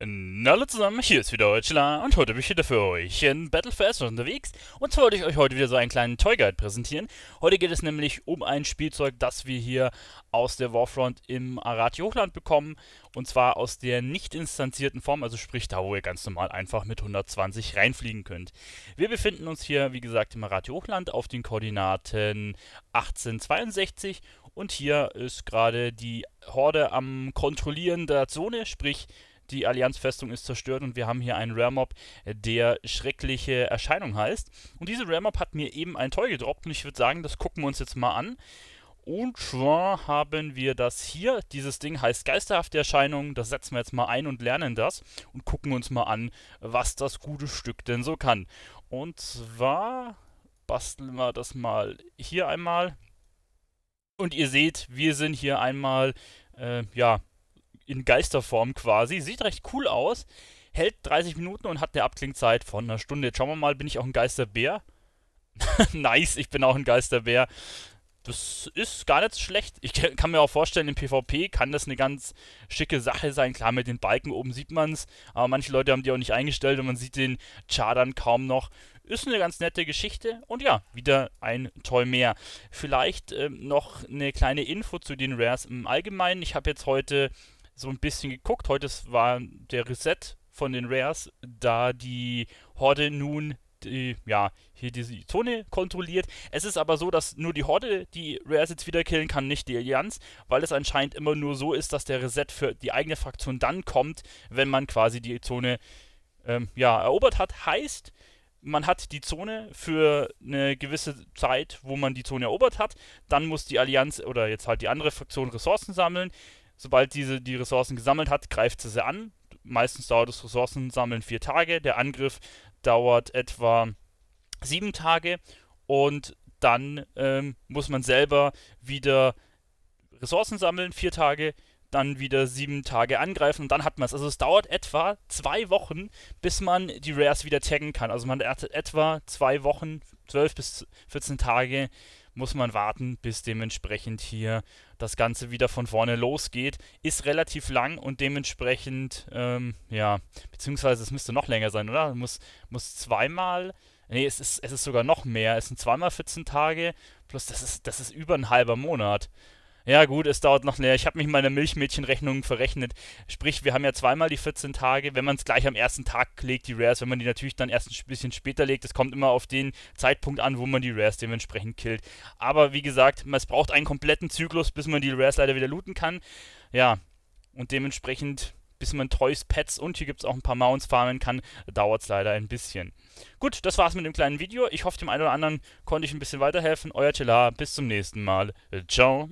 Hallo zusammen, hier ist wieder Deutschler und heute bin ich wieder für euch in Battle for Astros unterwegs und zwar wollte ich euch heute wieder so einen kleinen Toy Guide präsentieren. Heute geht es nämlich um ein Spielzeug, das wir hier aus der Warfront im Arati Hochland bekommen und zwar aus der nicht instanzierten Form, also sprich da, wo ihr ganz normal einfach mit 120 reinfliegen könnt. Wir befinden uns hier, wie gesagt, im Arati Hochland auf den Koordinaten 1862 und hier ist gerade die Horde am Kontrollieren der Zone, sprich die Allianzfestung ist zerstört und wir haben hier einen Rare Mob, äh, der schreckliche Erscheinung heißt. Und diese Rare Mob hat mir eben ein Toy gedroppt und ich würde sagen, das gucken wir uns jetzt mal an. Und zwar haben wir das hier. Dieses Ding heißt Geisterhafte Erscheinung. Das setzen wir jetzt mal ein und lernen das und gucken uns mal an, was das gute Stück denn so kann. Und zwar basteln wir das mal hier einmal. Und ihr seht, wir sind hier einmal, äh, ja, in Geisterform quasi. Sieht recht cool aus, hält 30 Minuten und hat eine Abklingzeit von einer Stunde. Jetzt schauen wir mal, bin ich auch ein Geisterbär? nice, ich bin auch ein Geisterbär. Das ist gar nicht so schlecht. Ich kann mir auch vorstellen, im PvP kann das eine ganz schicke Sache sein. Klar, mit den Balken oben sieht man es, aber manche Leute haben die auch nicht eingestellt und man sieht den Char dann kaum noch. Ist eine ganz nette Geschichte und ja, wieder ein Toy mehr. Vielleicht ähm, noch eine kleine Info zu den Rares im Allgemeinen. Ich habe jetzt heute so ein bisschen geguckt. Heute war der Reset von den Rares, da die Horde nun die, ja, hier diese Zone kontrolliert. Es ist aber so, dass nur die Horde die Rares jetzt wieder killen kann, nicht die Allianz, weil es anscheinend immer nur so ist, dass der Reset für die eigene Fraktion dann kommt, wenn man quasi die Zone ähm, ja, erobert hat. Heißt, man hat die Zone für eine gewisse Zeit, wo man die Zone erobert hat. Dann muss die Allianz oder jetzt halt die andere Fraktion Ressourcen sammeln. Sobald diese die Ressourcen gesammelt hat, greift sie sie an. Meistens dauert das Ressourcensammeln vier Tage. Der Angriff dauert etwa sieben Tage. Und dann ähm, muss man selber wieder Ressourcen sammeln, vier Tage, dann wieder sieben Tage angreifen und dann hat man es. Also es dauert etwa zwei Wochen, bis man die Rares wieder taggen kann. Also man hat etwa zwei Wochen, zwölf bis 14 Tage, muss man warten, bis dementsprechend hier das Ganze wieder von vorne losgeht. Ist relativ lang und dementsprechend, ähm, ja, beziehungsweise es müsste noch länger sein, oder? Muss, muss zweimal, nee, es ist, es ist sogar noch mehr. Es sind zweimal 14 Tage, plus das ist, das ist über ein halber Monat. Ja, gut, es dauert noch länger. Ich habe mich meine Milchmädchenrechnung verrechnet. Sprich, wir haben ja zweimal die 14 Tage. Wenn man es gleich am ersten Tag legt, die Rares, wenn man die natürlich dann erst ein bisschen später legt, es kommt immer auf den Zeitpunkt an, wo man die Rares dementsprechend killt. Aber wie gesagt, es braucht einen kompletten Zyklus, bis man die Rares leider wieder looten kann. Ja, und dementsprechend bis man Toys, Pets und hier gibt es auch ein paar Mounts farmen kann, dauert es leider ein bisschen. Gut, das war's mit dem kleinen Video. Ich hoffe, dem einen oder anderen konnte ich ein bisschen weiterhelfen. Euer Telar, bis zum nächsten Mal. Ciao.